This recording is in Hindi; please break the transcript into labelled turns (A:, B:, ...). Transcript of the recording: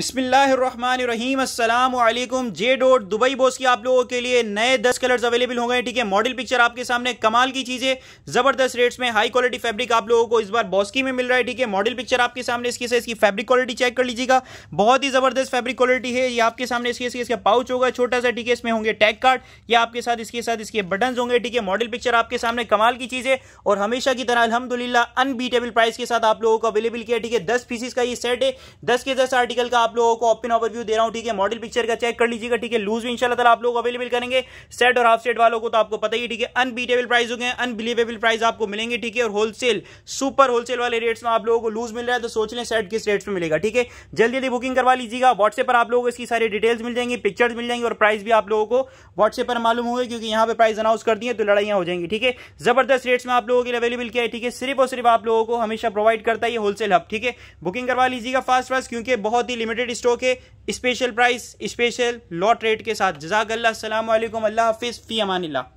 A: अस्सलाम वालेकुम जे डोट दुबई बोस की आप लोगों के लिए नए दस कलर्स अवेलेबल हो गए ठीक है मॉडल पिक्चर आपके सामने कमाल की चीज़ें ज़बरदस्त रेट्स में हाई क्वालिटी फैब्रिक आप लोगों को इस बार बॉस्की में मिल रहा है ठीक है मॉडल पिक्चर आपके सामने इसकी से इसकी फैब्रिक क्वालिटी चेक कर लीजिएगा बहुत ही ज़बरदस्त फैब्रिक क्वालिटी है ये आपके सामने इसके इसका पाउच होगा छोटा सा ठीक है इसमें होंगे टैग कार्ड या आपके साथ इसके साथ इसके बटन होंगे ठीक है मॉडल पिक्चर आपके सामने कमाल की चीज़ है और हमेशा की तरह अलहमदिल्ला अनबीटेबल प्राइस के साथ आप लोगों को अवेलेबल किया ठीक है दस पीसिस का ये सेट है दस के दस आर्टिकल का आप लोगों को ओपन ओवरव्यू दे रहा हूँ ठीक है मॉडल पिक्चर का चेक कर लीजिएगा ठीक है लूज भी इनशाला आप लोग अवेलेबल करेंगे सेट और हाफ सेट वालों को तो आपको पता ही ठीक है अनबीटेबल प्राइस हो गए अनबिलीवेबल प्राइस आपको मिलेंगे ठीक है और होलसेल सुपर होलसेल वाले रेट्स में आप लोगों को लूज मिल रहा है तो सोच लें सेट किस रेट में मिलेगा ठीक है जल्दी जल्दी बुकिंग करवा लीजिएगा व्हाट्सएप पर आप लोगों को इसकी सारी डिटेल्स मिल जाएंगी पिक्चर्स मिल जाएंगी और प्राइस भी आप लोगों को व्हाट्सएप पर मालूम होगी क्योंकि यहाँ पर प्राइस अनाउंस कर दिए तो लड़ाइयाँ हो जाएंगी ठीक है जबरदस्त रेट्स में आप लोगों के लिए अवेलेबल किया है ठीक है सिर्फ और सिर्फ आप लोगों को हमेशा प्रोवाइड करता है ये होलसेल हब ठीक है बुकिंग करवा लीजिएगा फास्ट फास्ट क्योंकि बहुत ही लिमिट लिमिटेड स्टॉक है special price special lot rate के साथ जजाक अल्लाह हाफिज़ फ़ी अमानिल्ला